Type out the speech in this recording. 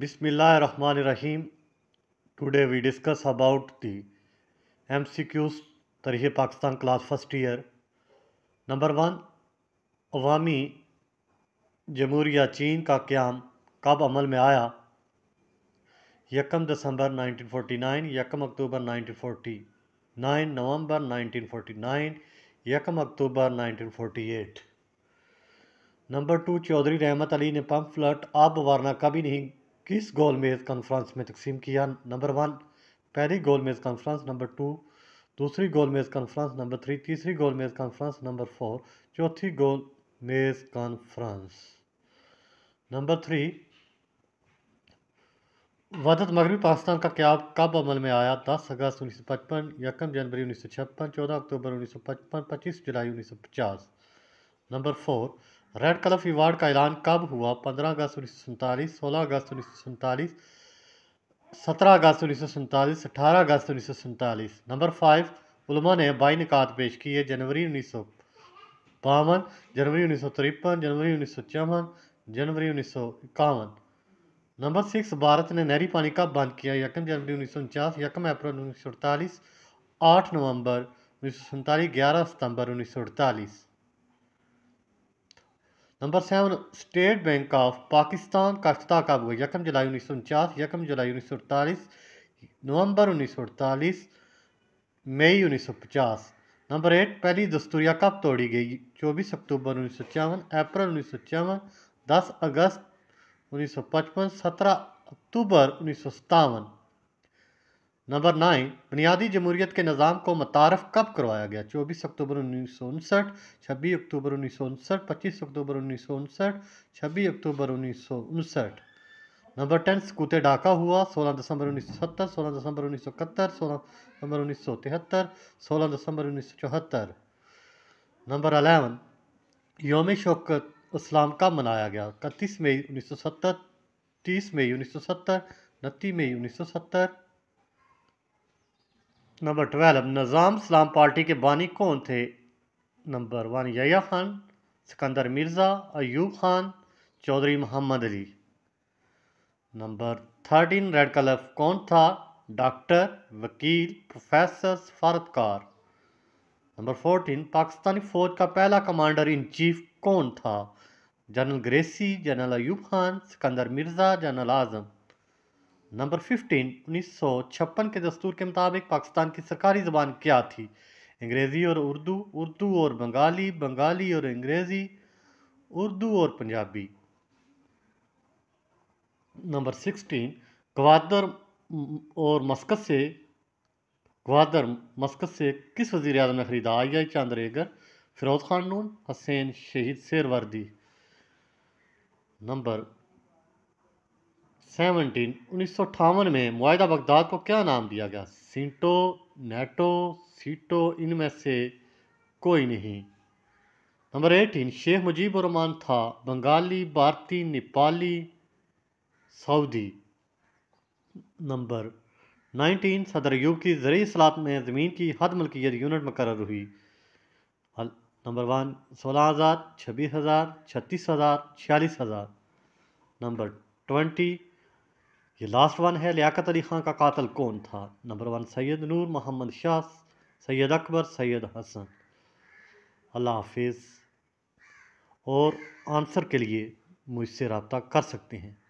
Bismillah Rahman Rahim. Today we discuss about the MCQs Tarihe Pakistan class first year. Number one अवामी जमहूरिया चीन का क्याम कब अमल में आया यकम दिसंबर 1949, यकम अक्टूबर 1940, 9 नवंबर 1949, यकम अक्टूबर 1948. नंबर टू चौधरी रहमत अली ने पंप फ्लट आब वारना कभी नहीं किस गोल मेज़ कॉन्फ्रेंस में तकसीम किया नंबर वन पहली गोल मेज़ कॉन्फ्रेंस नंबर टू दूसरी गोल मेज़ कॉन्फ्रेंस नंबर थ्री तीसरी गोल मेज़ कॉन्फ्रेंस नंबर फोर चौथी गोल मेज़ कॉन्फ्रेंस नंबर थ्री वदत मगरबी पाकिस्तान का क्या कब अमल में आया दस अगस्त उन्नीस सौ पचपन यकम जनवरी उन्नीस सौ छप्पन चौदह अक्टूबर उन्नीस सौ पचपन पच्चीस जुलाई उन्नीस सौ पचास नंबर फोर रेड कलफ अवार्ड का ऐलान कब हुआ पंद्रह अगस्त उन्नीस सौ सैंतालीस सोलह अगस्त उन्नीस सौ सैंतालीस सत्रह अगस्त उन्नीस सौ सैंतालीस अठारह अगस्त उन्नीस सौ सैंतालीस नंबर फाइव उलमा ने बाई निकात पेश किए जनवरी उन्नीस सौ बावन जनवरी उन्नीस सौ तिरपन जनवरी उन्नीस सौ चौवन जनवरी उन्नीस सौ इक्यावन नंबर सिक्स भारत ने नहरी पानी कब बंद किया यकम जनवरी उन्नीस सौ उनचास यकम अप्रैल उन्नीस सौ अड़तालीस आठ नवंबर उन्नीस सौ सैंतालीस ग्यारह सितंबर उन्नीस सौ अड़तालीस number seven State Bank of Pakistan का अफ्ताह कब हुआ यकम जुलाई उन्नीस सौ उनचास यकम जुलाई उन्नीस सौ अड़तालीस नवंबर उन्नीस सौ अड़तालीस मई उन्नीस सौ पचास नंबर एट पहली दस्तूरिया कब तोड़ी गई चौबीस अक्टूबर उन्नीस सौ चौवन अप्रैल उन्नीस सौ चौवन दस अगस्त उन्नीस सौ पचपन सत्रह अक्टूबर उन्नीस सौ सतावन नंबर नाइन बुनियादी जमहूरीत के निज़ाम को मतारफ़ कब करवाया गया चौबीस अक्टूबर उन्नीस सौ उनसठ छब्बीस अक्टूबर उन्नीस सौ उनसठ पच्चीस अक्टूबर उन्नीस सौ उनसठ छब्बीस अक्टूबर उन्नीस सौ उनसठ नंबर टेन स्कूते ढाका हुआ सोलह दिसंबर उन्नीस सौ सत्तर सोलह दिसंबर उन्नीस सौ इकहत्तर सोलह दिसंबर उन्नीस सौ तिहत्तर सोलह दिसंबर उन्नीस सौ चौहत्तर नंबर अलेवन योम शौकत इस्लाम कब मनाया गया इकतीस मई उन्नीस सौ सत्तर तीस मई उन्नीस सौ सत्तर उनतीस मई उन्नीस सौ सत्तर number twelve Nizam Islam party के बानी कौन थे नंबर वन या खान सिकंदर मिर्ज़ा अयूब खान चौधरी मोहम्मद अली नंबर थर्टीन रेड कलफ कौन था डॉक्टर वकील प्रोफेसर सफारतकार नंबर फोर्टीन पाकिस्तानी फ़ौज का पहला कमांडर इन चीफ कौन था general Gracey general Ayub Khan Sikandar Mirza general Azam number 15 1956 के दस्तूर के मुताबिक पाकिस्तान की सरकारी ज़बान क्या थी अंग्रेज़ी और उर्दू उर्दू और बंगाली बंगाली और अंग्रेज़ी उर्दू और पंजाबी नंबर 16 गवादर और मस्कत से गवादर मस्कत से किस वज़ी अजम ने ख़रीदा आई आई चंद्रेगर फिरोज़ खान नून हसैन शहीद शेरवर्दी नंबर सेवनटीन उन्नीस में माहा बगदाद को क्या नाम दिया गया सीटो नेटो सीटो इनमें से कोई नहीं नंबर एटीन शेख मुजीबरमान था Bengali Bharati Nepali Saudi number nineteen सदर युग की जरिए सलात में ज़मीन की हद मलकियत यूनिट मुकर हुई नंबर वन सोलह हज़ार छब्बीस हज़ार छत्तीस हज़ार छियालीस हज़ार नंबर ट्वेंटी ये लास्ट वन है लियाकत अली ख़ान का कातल कौन था नंबर वन सैयद नूर मोहम्मद शाह सैयद अकबर सैयद हसन अल्लाह हाफिज़ और आंसर के लिए मुझसे रबता कर सकते हैं